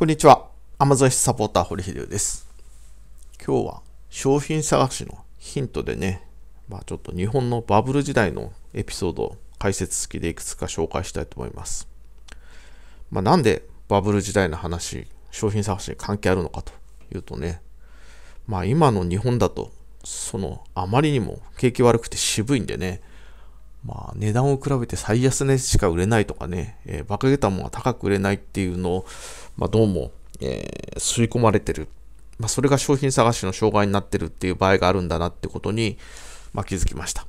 こんにちは。アマゾンサポーター堀秀夫です。今日は商品探しのヒントでね、まあ、ちょっと日本のバブル時代のエピソードを解説付きでいくつか紹介したいと思います。まあ、なんでバブル時代の話、商品探しに関係あるのかというとね、まあ今の日本だと、そのあまりにも景気悪くて渋いんでね、まあ、値段を比べて最安値しか売れないとかね、えー、馬げたものが高く売れないっていうのを、まあ、どうも、えー、吸い込まれてる。まあ、それが商品探しの障害になってるっていう場合があるんだなってことに、まあ、気づきました。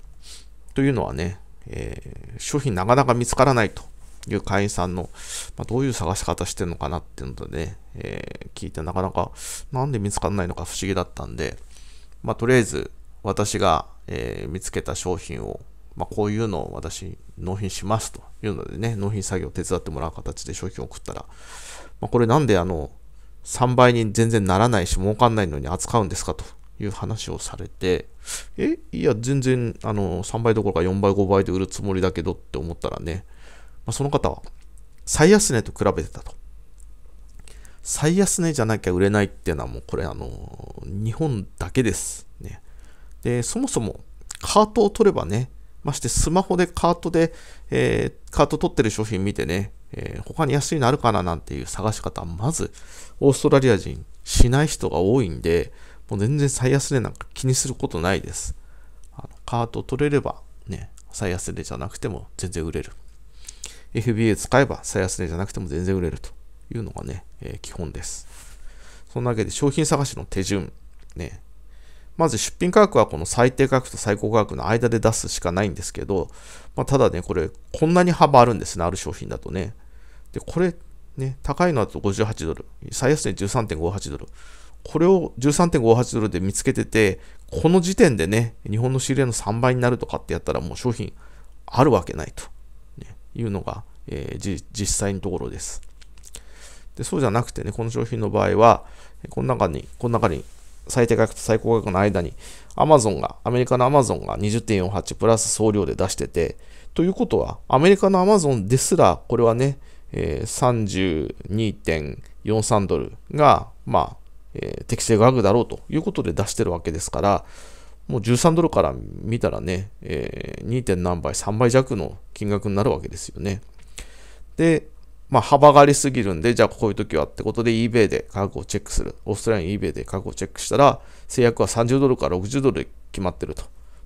というのはね、えー、商品なかなか見つからないという会員さんの、まあ、どういう探し方してるのかなっていうのでね、え聞いてなかなか、なんで見つからないのか不思議だったんで、まあ、とりあえず私が、え見つけた商品をまあ、こういうのを私納品しますというのでね、納品作業を手伝ってもらう形で商品を送ったら、まあ、これなんであの、3倍に全然ならないし儲かんないのに扱うんですかという話をされて、え、いや、全然あの、3倍どころか4倍、5倍で売るつもりだけどって思ったらね、まあ、その方は最安値と比べてたと。最安値じゃなきゃ売れないっていうのはもうこれあの、日本だけです。ね。で、そもそもカートを取ればね、ましてスマホでカートで、えー、カート取ってる商品見てね、えー、他に安いのあるかななんていう探し方、まず、オーストラリア人しない人が多いんで、もう全然最安値なんか気にすることないです。あのカート取れれば、ね、最安値じゃなくても全然売れる。FBA 使えば最安値じゃなくても全然売れるというのがね、えー、基本です。そんなわけで商品探しの手順、ね、まず出品価格はこの最低価格と最高価格の間で出すしかないんですけど、まあ、ただね、これ、こんなに幅あるんですね、ある商品だとね。で、これ、ね、高いのだと58ドル、最安値13.58ドル。これを13.58ドルで見つけてて、この時点でね、日本の仕入れの3倍になるとかってやったらもう商品あるわけないと、ね、いうのが、えー、実際のところです。でそうじゃなくてね、この商品の場合は、この中に、この中に最低価格と最高額の間に、アマゾンが、アメリカのアマゾンが20.48プラス送料で出してて、ということは、アメリカのアマゾンですら、これはね、え32.43ドルが、まあ、え適正額だろうということで出してるわけですから、もう13ドルから見たらね、え 2. 何倍、3倍弱の金額になるわけですよね。で、まあ、幅がありすぎるんで、じゃあこういう時はってことで eBay で価格をチェックする。オーストラリアの eBay で価格をチェックしたら、制約は30ドルから60ドルで決まってると。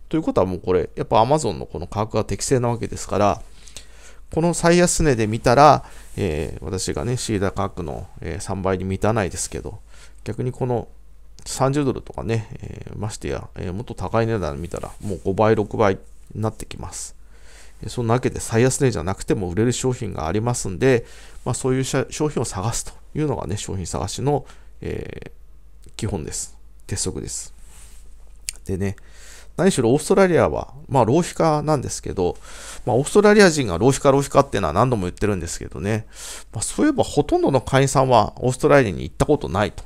ということはもうこれ、やっぱ Amazon のこの価格が適正なわけですから、この最安値で見たら、えー、私がね、シーダー価格の、え3倍に満たないですけど、逆にこの30ドルとかね、えー、ましてや、えー、もっと高い値段見たら、もう5倍、6倍になってきます。そんなわけで最安値じゃなくても売れる商品がありますんで、まあ、そういう商品を探すというのがね、商品探しの、えー、基本です。鉄則です。でね、何しろオーストラリアは、まあ、浪費家なんですけど、まあ、オーストラリア人が浪費家浪費家っていうのは何度も言ってるんですけどね、まあ、そういえばほとんどの会員さんはオーストラリアに行ったことないと。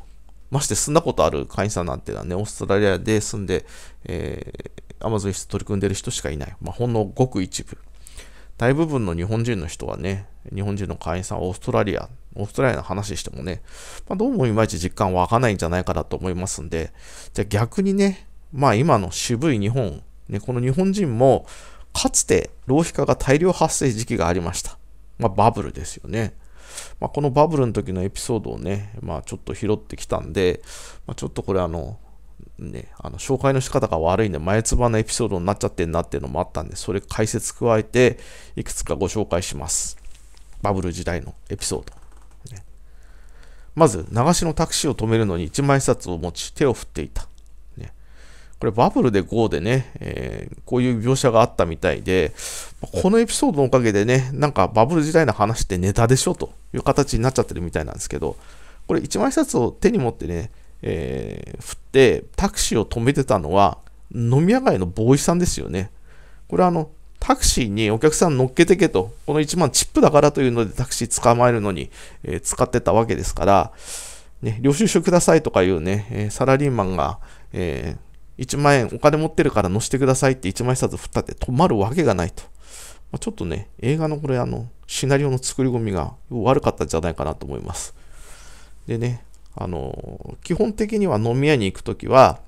まして住んだことある会員さんなんていうのはね、オーストラリアで住んで、えー Amazon 室取り組んでる人しかいない。まあ、ほんのごく一部。大部分の日本人の人はね、日本人の会員さん、オーストラリア、オーストラリアの話してもね、まあ、どうもいまいち実感湧かないんじゃないかなと思いますんで、じゃあ逆にね、まあ今の渋い日本、ね、この日本人も、かつて浪費家が大量発生時期がありました。まあバブルですよね。まあ、このバブルの時のエピソードをね、まあ、ちょっと拾ってきたんで、まあ、ちょっとこれあの、ね、あの紹介の仕方が悪いんで、前つばのエピソードになっちゃってんなっていうのもあったんで、それ解説加えて、いくつかご紹介します。バブル時代のエピソード。ね、まず、流しのタクシーを止めるのに一枚札を持ち、手を振っていた。ね、これ、バブルで GO でね、えー、こういう描写があったみたいで、このエピソードのおかげでね、なんかバブル時代の話ってネタでしょという形になっちゃってるみたいなんですけど、これ、一枚札を手に持ってね、えー、振ってタクシーを止めてたのは飲み屋街のボーイさんですよね。これはあのタクシーにお客さん乗っけてけと、この1万チップだからというのでタクシー捕まえるのに、えー、使ってたわけですから、ね、領収書くださいとかいうね、えー、サラリーマンが、えー、1万円お金持ってるから乗せてくださいって1万円札振ったって止まるわけがないと。まあ、ちょっとね、映画のこれあの、シナリオの作り込みが悪かったんじゃないかなと思います。でね、あの、基本的には飲み屋に行くときは、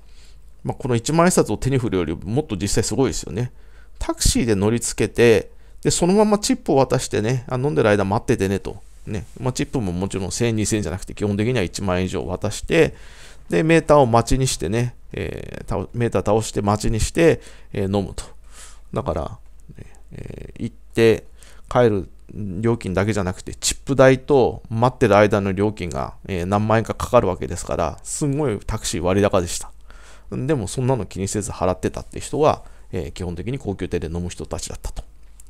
まあ、この1万円札を手に振るよりもっと実際すごいですよね。タクシーで乗り付けて、で、そのままチップを渡してね、あ飲んでる間待っててねと。ね。まあ、チップももちろん1000円、2000円じゃなくて基本的には1万円以上渡して、で、メーターを待ちにしてね、えー、メーター倒して待ちにして、えー、飲むと。だから、ね、えー、行って帰る料金だけじゃなくて、チップ代と待ってる間の料金が、え何万円かかかるわけですから、すんごいタクシー割高でした。でもそんなの気にせず払ってたって人が、え基本的に高級店で飲む人たちだったと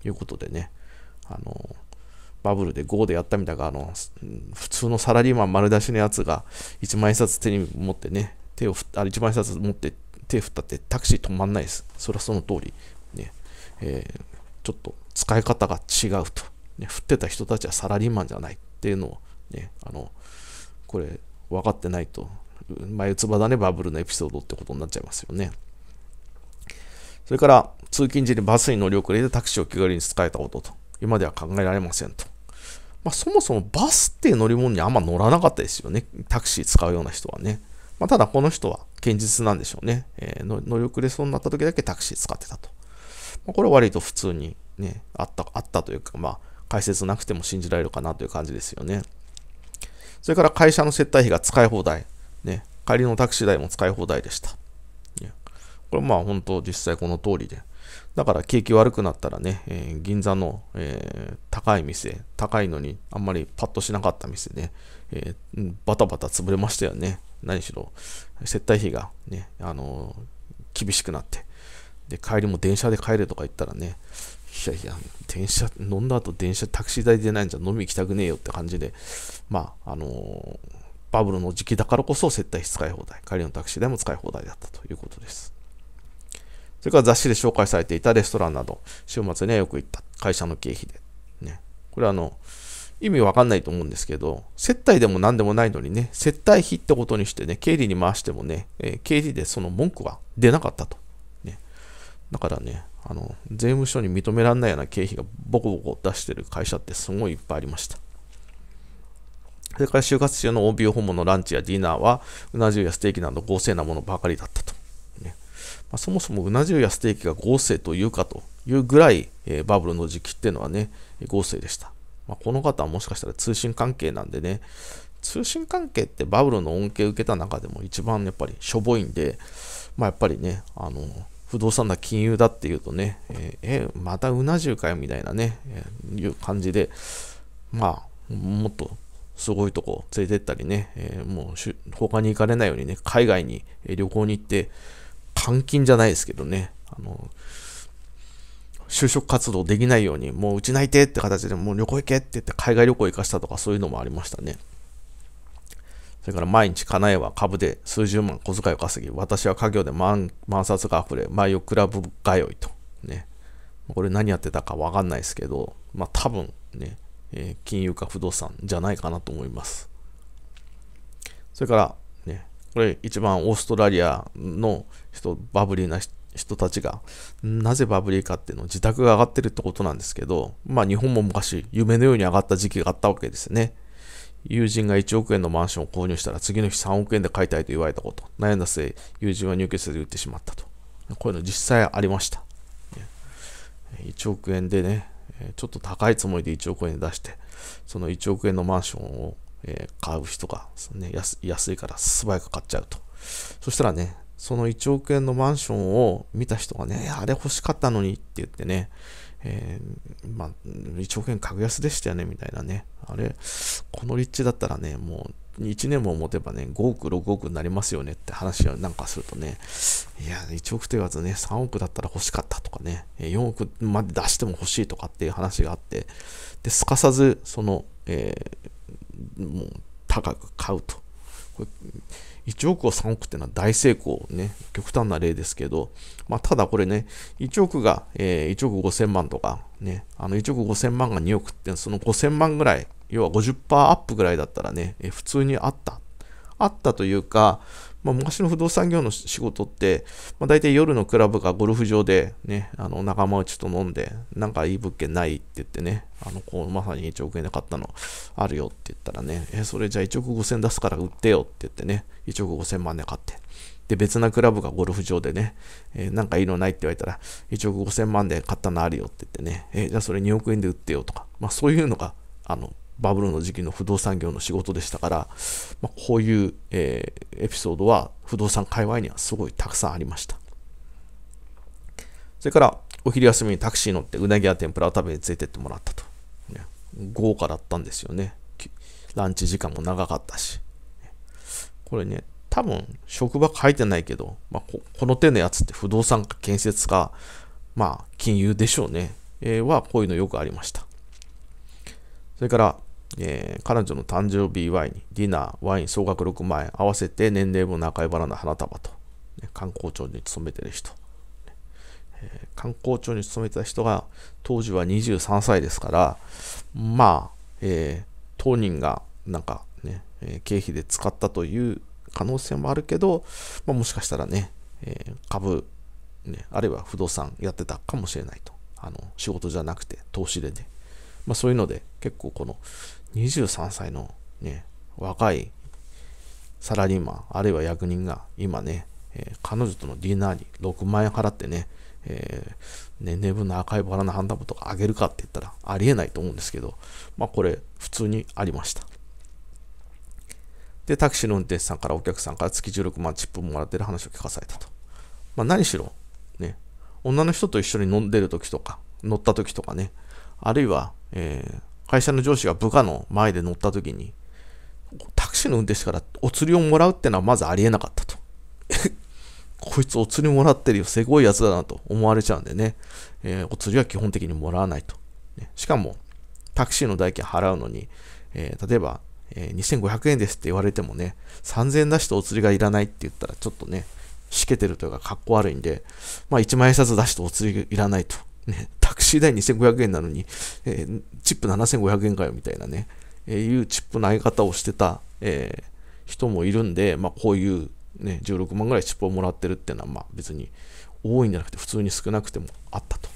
いうことでね、あのバブルで GO でやったみたいな、あの、普通のサラリーマン丸出しのやつが、1万円札手に持ってね、手を振あ、1万円札持って手振ったってタクシー止まんないです。それはその通り。ね、えー、ちょっと使い方が違うとね、振ってた人たちはサラリーマンじゃないっていうのを、ね、あの、これ、分かってないと、前つばだね、バブルのエピソードってことになっちゃいますよね。それから、通勤時にバスに乗り遅れてタクシーを気軽に使えたことと、今では考えられませんと。まあ、そもそもバスっていう乗り物にあんま乗らなかったですよね。タクシー使うような人はね。まあ、ただこの人は堅実なんでしょうね、えー、乗り遅れそうになった時だけタクシー使ってたと。まあ、これは割と普通にね、あった、あったというか、まあ、解説なくても信じられるかなという感じですよね。それから会社の接待費が使い放題。ね、帰りのタクシー代も使い放題でした。これまあ本当実際この通りで。だから景気悪くなったらね、えー、銀座の、えー、高い店、高いのにあんまりパッとしなかった店ね、えー、バタバタ潰れましたよね。何しろ、接待費がね、あの厳しくなって。で、帰りも電車で帰れとか言ったらね、やいや、電車、飲んだ後電車、タクシー代出ないんじゃ飲み行きたくねえよって感じで、まあ、あのー、バブルの時期だからこそ接待費使い放題、帰りのタクシー代も使い放題だったということです。それから雑誌で紹介されていたレストランなど、週末にはよく行った会社の経費で。ね。これあの、意味わかんないと思うんですけど、接待でも何でもないのにね、接待費ってことにしてね、経理に回してもね、えー、経理でその文句は出なかったと。ね。だからね、あの、税務署に認められないような経費がボコボコ出してる会社ってすごいいっぱいありました。それから就活中の OB 訪問のランチやディナーは、うな重やステーキなど豪勢なものばかりだったと。ねまあ、そもそもうな重やステーキが豪勢というかというぐらい、えー、バブルの時期っていうのはね、合成でした。まあ、この方はもしかしたら通信関係なんでね、通信関係ってバブルの恩恵を受けた中でも一番やっぱりしょぼいんで、まあ、やっぱりね、あの、不動産だ、金融だっていうとね、えまたうな重かよみたいなね、いう感じで、まあ、もっとすごいとこ連れてったりね、えー、もう他に行かれないようにね、海外に旅行に行って、監禁じゃないですけどね、あの、就職活動できないように、もううち泣いてって形で、もう旅行行けって言って海外旅行行かしたとかそういうのもありましたね。それから毎日叶えは株で数十万小遣いを稼ぎ、私は家業で万冊が溢れ、迷うクラブ通いと。ね。これ何やってたかわかんないですけど、まあ多分ね、えー、金融か不動産じゃないかなと思います。それから、ね、これ一番オーストラリアの人、バブリーな人たちが、なぜバブリーかっていうの、自宅が上がってるってことなんですけど、まあ日本も昔、夢のように上がった時期があったわけですね。友人が1億円のマンションを購入したら次の日3億円で買いたいと言われたこと。悩んだ末、友人は入居せで売ってしまったと。こういうの実際ありました。1億円でね、ちょっと高いつもりで1億円出して、その1億円のマンションを買う人が、ね、安いから素早く買っちゃうと。そしたらね、その1億円のマンションを見た人がね、あれ欲しかったのにって言ってね、えー、まあ、1億円格安でしたよね、みたいなね。あれ、この立地だったらね、もう1年も持てばね、5億、6億になりますよねって話をなんかするとね、いや、1億と言わずね、3億だったら欲しかったとかね、4億まで出しても欲しいとかっていう話があって、で、すかさず、その、えー、もう、高く買うと。1億を3億っていうのは大成功ね、極端な例ですけど、まあ、ただこれね、1億が、えー、1億5000万とか、ね、あの1億5000万が2億って、その5000万ぐらい、要は50%アップぐらいだったらね、えー、普通にあった。あったというか、まあ、昔の不動産業の仕事って、まあ、大体夜のクラブかゴルフ場で、ね、あの仲間内と飲んで、なんかいい物件ないって言ってね、あのこうまさに1億円で買ったのあるよって言ったらね、えそれじゃあ1億5000出すから売ってよって言ってね、1億5000万で買って。で、別なクラブがゴルフ場でね、えー、なんかいいのないって言われたら、1億5000万で買ったのあるよって言ってね、えー、じゃあそれ2億円で売ってよとか、まあそういうのが、あの、バブルの時期の不動産業の仕事でしたから、まあ、こういう、えー、エピソードは不動産界隈にはすごいたくさんありました。それから、お昼休みにタクシー乗ってうなぎや天ぷらを食べに連れてってもらったと。豪華だったんですよね。ランチ時間も長かったし。これね、多分、職場書いてないけど、まあ、この手のやつって不動産か建設か、まあ、金融でしょうね。えー、は、こういうのよくありました。それから、えー、彼女の誕生日祝いにディナー、ワイン総額6万円、合わせて年齢も中居花の花束と、ね、観光庁に勤めてる人、えー、観光庁に勤めてた人が当時は23歳ですから、まあ、えー、当人がなんかね、え経費で使ったという可能性もあるけど、まあ、もしかしたらね、え株、ね、あるいは不動産やってたかもしれないと。あの仕事じゃなくて投資でね。まあ、そういうので、結構この23歳のね、若いサラリーマン、あるいは役人が今ね、えー、彼女とのディナーに6万円払ってね、えー、年齢分の赤いバラのハンダムとかあげるかって言ったらありえないと思うんですけど、まあこれ普通にありました。で、タクシーの運転手さんからお客さんから月16万チップもらってる話を聞かされたと。まあ何しろ、ね、女の人と一緒に飲んでる時とか、乗った時とかね、あるいは、えー、会社の上司が部下の前で乗った時に、タクシーの運転手からお釣りをもらうってのはまずありえなかったと。こいつお釣りもらってるよ、すごいやつだなと思われちゃうんでね、えー、お釣りは基本的にもらわないと。ね、しかも、タクシーの代金払うのに、えー、例えば、えー、2500円ですって言われてもね、3000円出してお釣りがいらないって言ったらちょっとね、しけてるというかかっこ悪いんで、まあ1万円札出してお釣りいらないとね、タクシー代2500円なのに、えー、チップ7500円かよみたいなね、えー、いうチップの相方をしてた、えー、人もいるんで、まあ、こういう、ね、16万ぐらいチップをもらってるっていうのは、まあ、別に多いんじゃなくて普通に少なくてもあったと。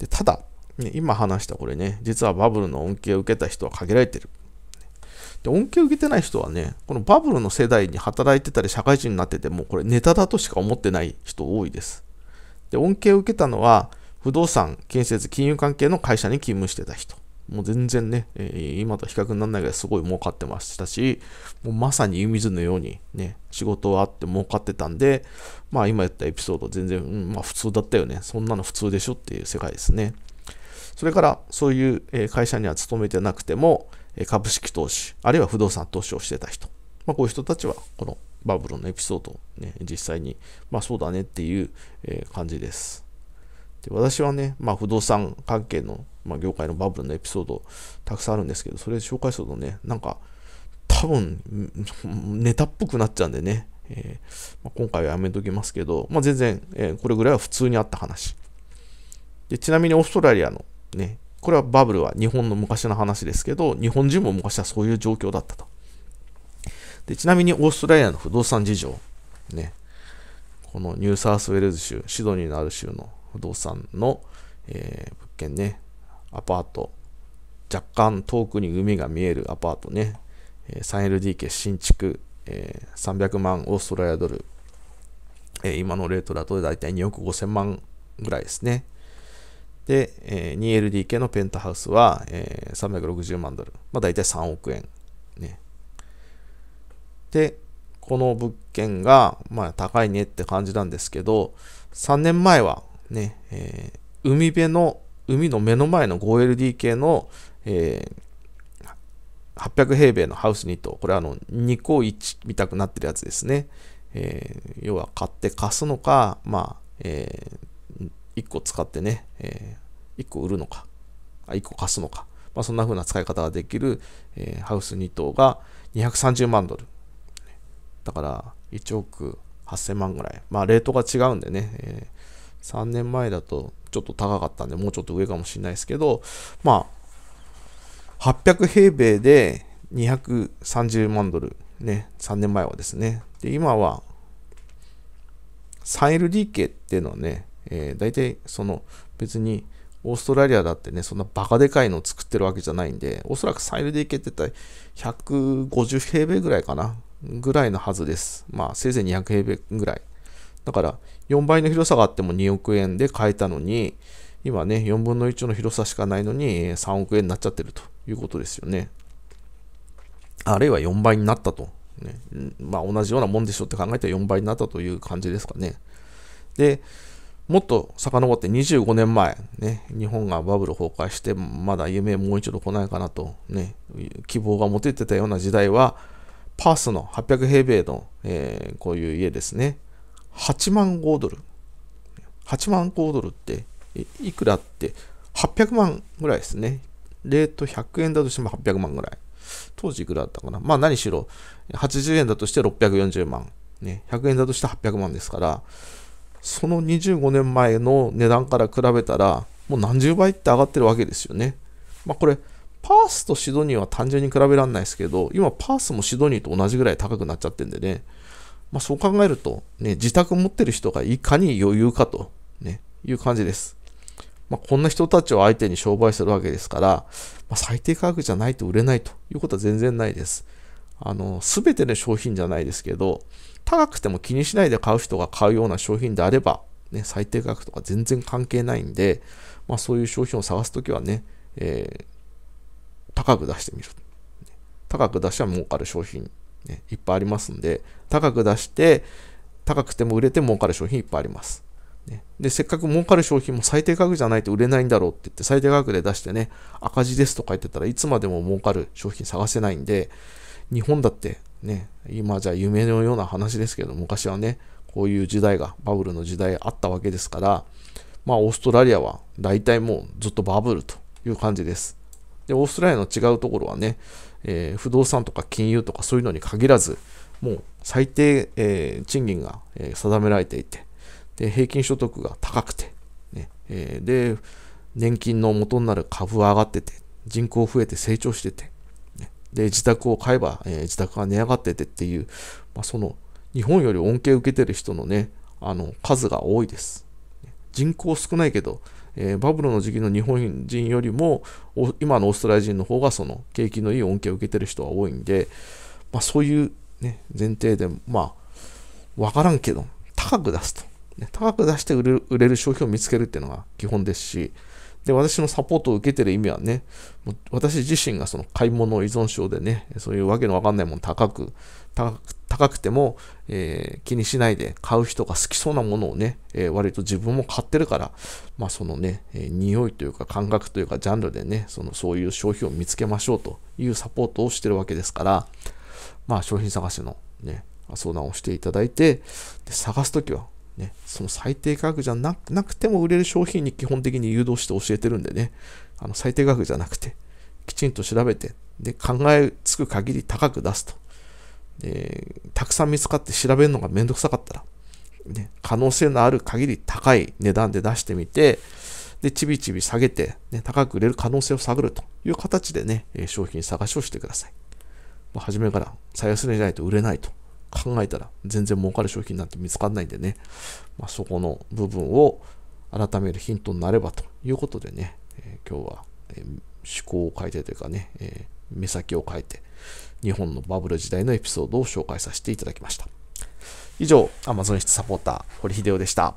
でただ、ね、今話したこれね、実はバブルの恩恵を受けた人は限られてる。で恩恵を受けてない人はね、このバブルの世代に働いてたり社会人になってても、これネタだとしか思ってない人多いです。で、恩恵を受けたのは、不動産、建設、金融関係の会社に勤務してた人。もう全然ね、えー、今と比較にならないぐらいすごい儲かってましたし、もうまさに湯水のようにね、仕事はあって儲かってたんで、まあ今言ったエピソード全然、うん、まあ普通だったよね。そんなの普通でしょっていう世界ですね。それからそういう会社には勤めてなくても、株式投資、あるいは不動産投資をしてた人。まあこういう人たちは、このバブルのエピソードね、実際に、まあそうだねっていう、え感じです。で私はね、まあ不動産関係の、まあ、業界のバブルのエピソードたくさんあるんですけど、それ紹介するとね、なんか多分ネタっぽくなっちゃうんでね、えー、まあ、今回はやめときますけど、まあ全然、えー、これぐらいは普通にあった話。でちなみにオーストラリアのね、これはバブルは日本の昔の話ですけど、日本人も昔はそういう状況だったと。でちなみにオーストラリアの不動産事情、ね、このニューサースウェルズ州、シドニーのある州の不動産の、えー、物件ね、アパート、若干遠くに海が見えるアパートね、え 3LDK 新築、えー、300万オーストラリアドル、えー、今のレートだと大体2億5000万ぐらいですね。で、えー、2LDK のペンタハウスは、えー、360万ドル、まあ、大体3億円で、この物件が、まあ、高いねって感じなんですけど、3年前はね、えー、海辺の、海の目の前の 5LDK の、えー、800平米のハウスニ棟、これあの、2個1見たくなってるやつですね。えー、要は買って貸すのか、まあ、えー、1個使ってね、えー、1個売るのか、あ1個貸すのか、まあ、そんな風な使い方ができる、えー、ハウス2棟が230万ドル。ったから、1億8000万ぐらい。まあ、レートが違うんでね、えー、3年前だとちょっと高かったんで、もうちょっと上かもしれないですけど、まあ、800平米で230万ドル、ね、3年前はですね。で、今は 3LDK っていうのはね、えー、大体その別にオーストラリアだってね、そんなバカでかいのを作ってるわけじゃないんで、おそらく 3LDK って言ったら150平米ぐらいかな。ぐらいのはずです。まあ、せいぜい200平米ぐらい。だから、4倍の広さがあっても2億円で買えたのに、今ね、4分の1の広さしかないのに3億円になっちゃってるということですよね。あるいは4倍になったと。ね、まあ、同じようなもんでしょって考えたら4倍になったという感じですかね。で、もっと遡って25年前、ね、日本がバブル崩壊して、まだ夢もう一度来ないかなと、ね、希望が持ててたような時代は、パースの800平米の、えー、こういう家ですね。8万5ドル。8万5ドルっていくらって800万ぐらいですね。レート100円だとしても800万ぐらい。当時いくらだったかな。まあ何しろ、80円だとして640万。ね、100円だとして800万ですから、その25年前の値段から比べたら、もう何十倍って上がってるわけですよね。まあこれ、パースとシドニーは単純に比べられないですけど、今パースもシドニーと同じぐらい高くなっちゃってるんでね、まあ、そう考えると、ね、自宅持ってる人がいかに余裕かと、ね、いう感じです。まあ、こんな人たちを相手に商売するわけですから、まあ、最低価格じゃないと売れないということは全然ないです。あの、すべての商品じゃないですけど、高くても気にしないで買う人が買うような商品であれば、ね、最低価格とか全然関係ないんで、まあ、そういう商品を探すときはね、えー高く出してみる。高く出したら儲かる商品、ね、いっぱいありますんで、高く出して、高くても売れて儲かる商品いっぱいあります。ね、で、せっかく儲かる商品も最低価格じゃないと売れないんだろうって言って、最低価格で出してね、赤字ですとか言ってたらいつまでも儲かる商品探せないんで、日本だってね、今じゃ夢のような話ですけど、昔はね、こういう時代が、バブルの時代あったわけですから、まあ、オーストラリアは大体もうずっとバブルという感じです。で、オーストラリアの違うところはね、えー、不動産とか金融とかそういうのに限らず、もう最低、えー、賃金が、えー、定められていて、で、平均所得が高くて、ね、えで、年金の元になる株は上がってて、人口増えて成長してて、ね、で、自宅を買えば、え自宅が値上がっててっていう、まあ、その、日本より恩恵を受けてる人のね、あの、数が多いです。人口少ないけど、えー、バブルの時期の日本人よりも今のオーストラリア人の方がその景気のいい恩恵を受けてる人が多いんで、まあ、そういう、ね、前提でまあ分からんけど高く出すと、ね、高く出して売れる売れる商品を見つけるっていうのが基本ですしで私のサポートを受けてる意味はね私自身がその買い物依存症でねそういうわけのわかんないもの高く高く高くても、えー、気にしないで買う人が好きそうなものをね、えー、割と自分も買ってるから、まあ、そのね、えー、匂いというか感覚というかジャンルでね、そのそういう商品を見つけましょうというサポートをしてるわけですから、まあ、商品探しのね、相談をしていただいて、で探すときは、ね、その最低価格じゃなくても売れる商品に基本的に誘導して教えてるんでね、あの最低価格じゃなくて、きちんと調べて、で、考えつく限り高く出すと。えー、たくさん見つかって調べるのがめんどくさかったら、ね、可能性のある限り高い値段で出してみて、で、ちびちび下げて、ね、高く売れる可能性を探るという形でね、商品探しをしてください。まあ、初めから最安値じゃないと売れないと考えたら、全然儲かる商品なんて見つかんないんでね、まあ、そこの部分を改めるヒントになればということでね、えー、今日は、えー、思考を変えてというかね、えー、目先を変えて、日本のバブル時代のエピソードを紹介させていただきました。以上、アマゾ z o 室サポーター、堀秀夫でした。